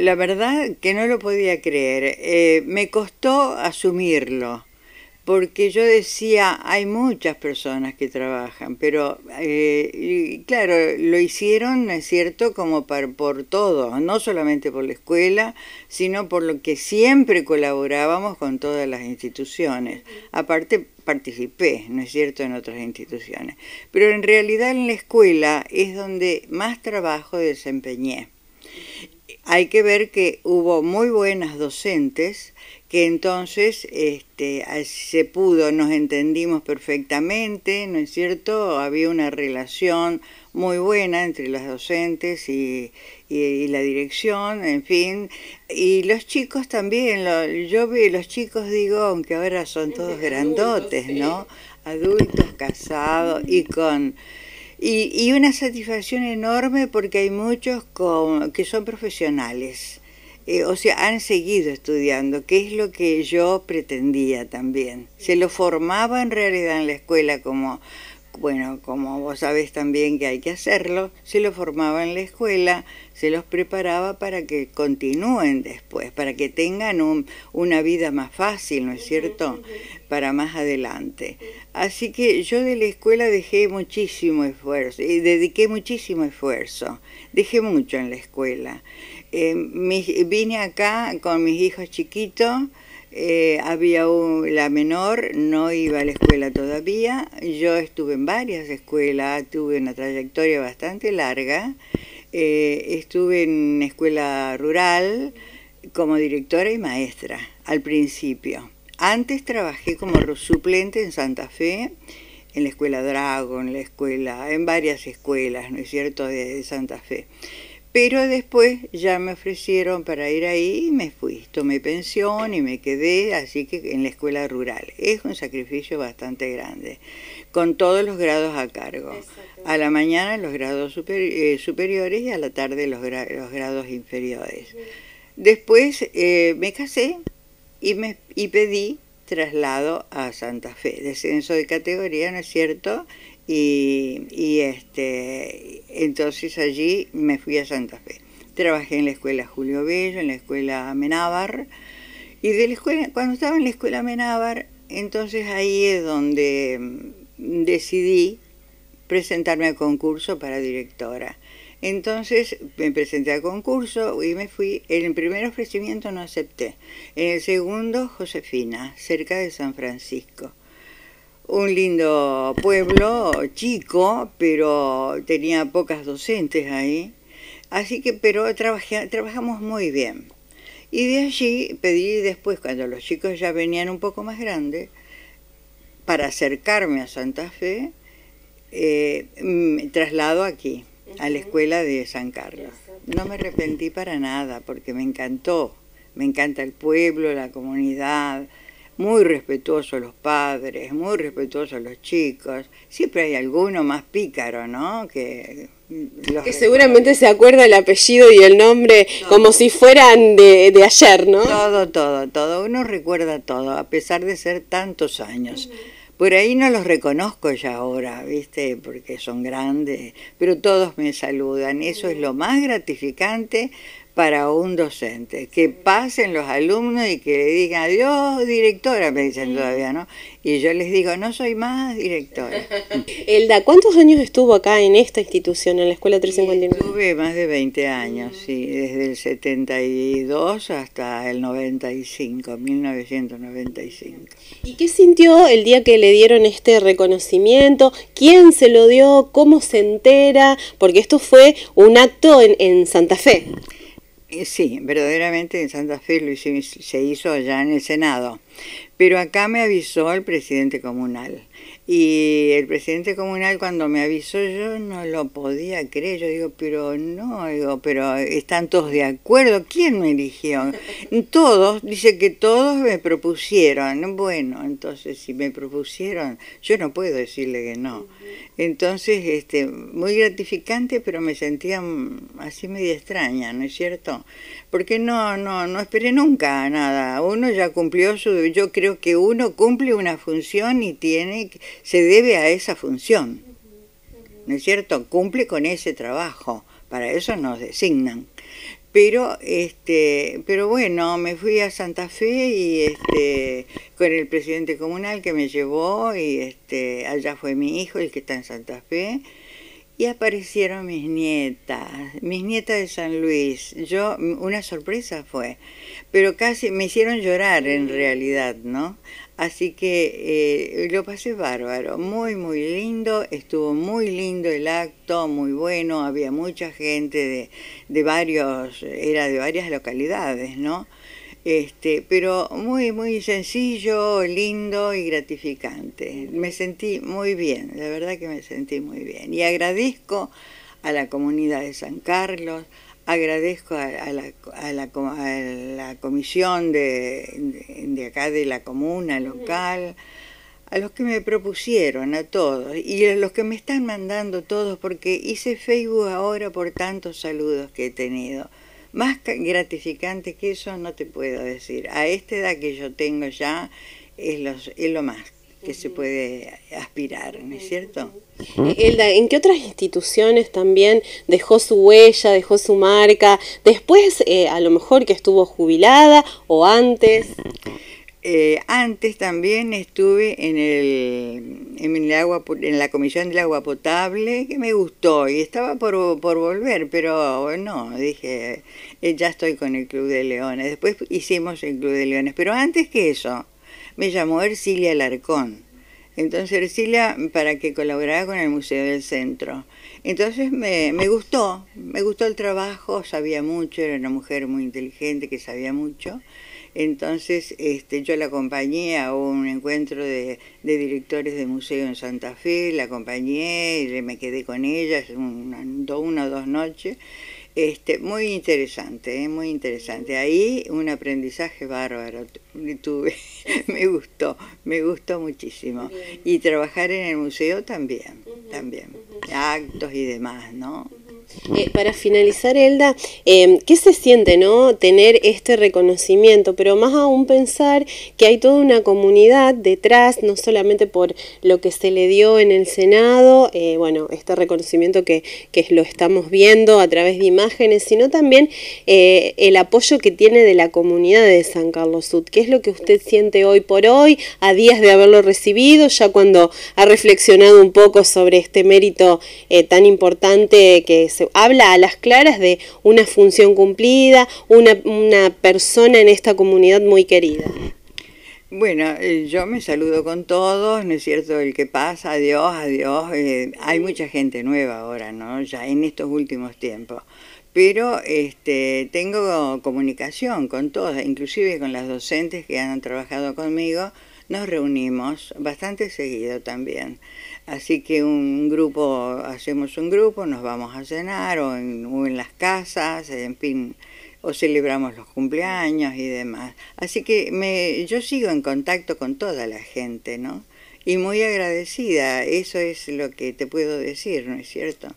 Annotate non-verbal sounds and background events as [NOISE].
la verdad que no lo podía creer. Eh, me costó asumirlo, porque yo decía, hay muchas personas que trabajan, pero eh, claro, lo hicieron, ¿no es cierto, como por todo. no solamente por la escuela, sino por lo que siempre colaborábamos con todas las instituciones. Aparte, participé, ¿no es cierto?, en otras instituciones. Pero en realidad en la escuela es donde más trabajo desempeñé hay que ver que hubo muy buenas docentes que entonces este, se pudo, nos entendimos perfectamente, ¿no es cierto? Había una relación muy buena entre las docentes y, y, la dirección, en fin. Y los chicos también, yo vi, los chicos digo, aunque ahora son todos grandotes, ¿no? Adultos casados y con y, una satisfacción enorme porque hay muchos que son profesionales, eh, o sea, han seguido estudiando, que es lo que yo pretendía también. Se lo formaba en realidad en la escuela como bueno, como vos sabés también que hay que hacerlo, se los formaba en la escuela, se los preparaba para que continúen después, para que tengan un, una vida más fácil, ¿no es cierto? Para más adelante. Así que yo de la escuela dejé muchísimo esfuerzo y dediqué muchísimo esfuerzo. Dejé mucho en la escuela. Eh, vine acá con mis hijos chiquitos eh, había un, la menor, no iba a la escuela todavía. Yo estuve en varias escuelas, tuve una trayectoria bastante larga. Eh, estuve en escuela rural como directora y maestra al principio. Antes trabajé como suplente en Santa Fe, en la escuela Dragon, en la escuela, en varias escuelas, ¿no es cierto?, de Santa Fe. Pero después ya me ofrecieron para ir ahí y me fui. Tomé pensión y me quedé, así que en la escuela rural. Es un sacrificio bastante grande, con todos los grados a cargo. A la mañana los grados eh, superiores y a la tarde los, los grados inferiores. Después eh, me casé y, me, y pedí traslado a Santa Fe, descenso de categoría, ¿no es cierto? Y, este, entonces allí me fui a Santa Fe. Trabajé en la escuela Julio Bello, en la escuela Menábar. Y de la escuela, cuando estaba en la escuela Menábar, entonces ahí es donde mm, decidí presentarme a concurso para directora. Entonces me presenté al concurso y me fui. En el primer ofrecimiento no acepté. En el segundo, Josefina, cerca de San Francisco un lindo pueblo chico, pero tenía pocas docentes ahí. Así que, pero trabajamos muy bien. Y de allí pedí después, cuando los chicos ya venían un poco más grandes, para acercarme a Santa Fe, eh, me traslado aquí, a la escuela de San Carlos. No me arrepentí para nada, porque me encantó. Me encanta el pueblo, la comunidad, muy respetuosos los padres, muy respetuosos los chicos. Siempre hay alguno más pícaro, ¿no? Que, que seguramente se acuerda el apellido y el nombre como si fueran de, de, ayer, ¿no? Todo, todo, todo. Uno recuerda todo, a pesar de ser tantos años. Por ahí no los reconozco ya ahora, ¿viste? Porque son grandes, pero todos me saludan. Eso es lo más gratificante para un docente, que pasen los alumnos y que le digan, adiós directora, me dicen todavía, ¿no? Y yo les digo, no soy más directora. [LAUGHS] Elda, ¿cuántos años estuvo acá en esta institución, en la Escuela 359? Estuve más de 20 años, sí, desde el 72 hasta el 95, 1995. ¿Y qué sintió el día que le dieron este reconocimiento? ¿Quién se lo dio? ¿Cómo se entera? Porque esto fue un acto en Santa Fe. Eh, sí, verdaderamente en Santa Fe se hizo allá en el Senado, pero acá me avisó el presidente comunal. Y el presidente comunal cuando me avisó yo no lo podía creer, yo digo, pero no, digo, pero están todos de acuerdo, ¿quién me eligió? [LAUGHS] Todos, dice que todos me propusieron, bueno, entonces si me propusieron, yo no puedo decirle que no. Entonces, este, muy gratificante, pero me sentía mm, así media extraña, ¿no es cierto? porque no, no, no esperé nunca nada. Uno ya cumplió su, yo creo que uno cumple una función y tiene, se debe a esa función, ¿no es cierto? Cumple con ese trabajo, para eso nos designan. Pero, este, pero bueno, me fui a Santa Fe y este, con el presidente comunal que me llevó y este, allá fue mi hijo, el que está en Santa Fe. Y aparecieron mis nietas, mis nietas de San Luis. Yo, una sorpresa fue, pero casi me hicieron llorar en realidad, ¿no? Así que eh, lo pasé bárbaro, muy, muy lindo, estuvo muy lindo el acto, muy bueno, había mucha gente de, de varios, era de varias localidades, ¿no? Este, pero muy, muy sencillo, lindo y gratificante. Me sentí muy bien, la verdad que me sentí muy bien. Y agradezco a la comunidad de San Carlos, agradezco a, la, comisión de, acá de la comuna local, a los que me propusieron, a todos, y a los que me están mandando todos, porque hice Facebook ahora por tantos saludos que he tenido. Más gratificante que eso no te puedo decir. A esta edad que yo tengo ya es, es lo más que se puede aspirar, ¿no es cierto? Elda, ¿en qué otras instituciones también dejó su huella, dejó su marca? Después, eh, a lo mejor que estuvo jubilada o antes. Eh, antes también estuve en, el, en, el agua, en la comisión del agua potable, que me gustó y estaba por, por volver, pero no, dije, eh, ya estoy con el Club de Leones. Después hicimos el Club de Leones, pero antes que eso, me llamó Ercilia Larcón. Entonces Ercilia, para que colaborara con el Museo del Centro. Entonces me, me gustó, me gustó el trabajo, sabía mucho, era una mujer muy inteligente que sabía mucho. Entonces este, yo la acompañé a un encuentro de, directores de museo en Santa Fe, la acompañé y me quedé con ella una, o dos noches. Este, muy interesante, ¿eh? muy interesante. Ahí un aprendizaje bárbaro tuve. [LAUGHS] me gustó, me gustó muchísimo. Y trabajar en el museo también, también. Actos y demás, ¿no? Eh, para finalizar, Elda, em, ¿qué se siente, no? Tener este reconocimiento, pero más aún pensar que hay toda una comunidad detrás, no solamente por lo que se le dio en el Senado, eh, bueno, este reconocimiento que, que, lo estamos viendo a través de imágenes, sino también eh, el apoyo que tiene de la comunidad de San Carlos Sud. ¿Qué es lo que usted siente hoy por hoy, a días de haberlo recibido, ya cuando ha reflexionado un poco sobre este mérito tan importante que se habla a las claras de una función cumplida, una, persona en esta comunidad muy querida. Bueno, eh, yo me saludo con todos, ¿no es cierto? El que pasa, adiós, adiós. Eh, hay mucha gente nueva ahora, ¿no? Ya en estos últimos tiempos. Pero este, tengo comunicación con todas, inclusive con las docentes que han trabajado conmigo. Nos reunimos bastante seguido también. Así que un grupo, hacemos un grupo, nos vamos a cenar o en, las casas, en fin, o celebramos los cumpleaños y demás. Así que me, yo sigo en contacto con toda la gente, ¿no? Y muy agradecida, eso es lo que te puedo decir, ¿no es cierto?